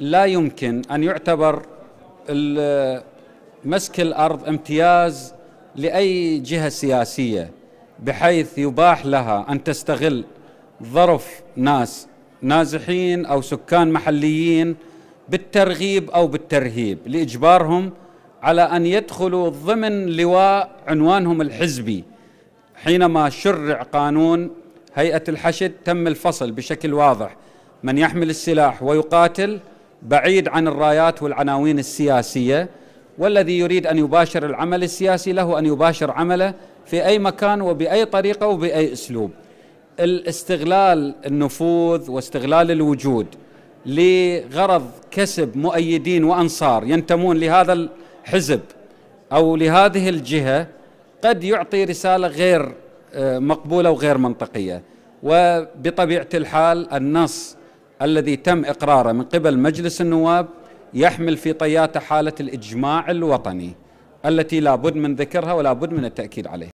لا يمكن أن يعتبر مسك الأرض امتياز لأي جهة سياسية بحيث يباح لها أن تستغل ظرف ناس نازحين أو سكان محليين بالترغيب أو بالترهيب لإجبارهم على أن يدخلوا ضمن لواء عنوانهم الحزبي حينما شرع قانون هيئة الحشد تم الفصل بشكل واضح من يحمل السلاح ويقاتل بعيد عن الرايات والعناوين السياسية والذي يريد أن يباشر العمل السياسي له أن يباشر عمله في أي مكان وبأي طريقة وبأي أسلوب الاستغلال النفوذ واستغلال الوجود لغرض كسب مؤيدين وأنصار ينتمون لهذا الحزب أو لهذه الجهة قد يعطي رسالة غير آه، مقبولة وغير منطقية وبطبيعة الحال النص الذي تم إقراره من قبل مجلس النواب يحمل في طياته حالة الإجماع الوطني التي لا بد من ذكرها ولا بد من التأكيد عليها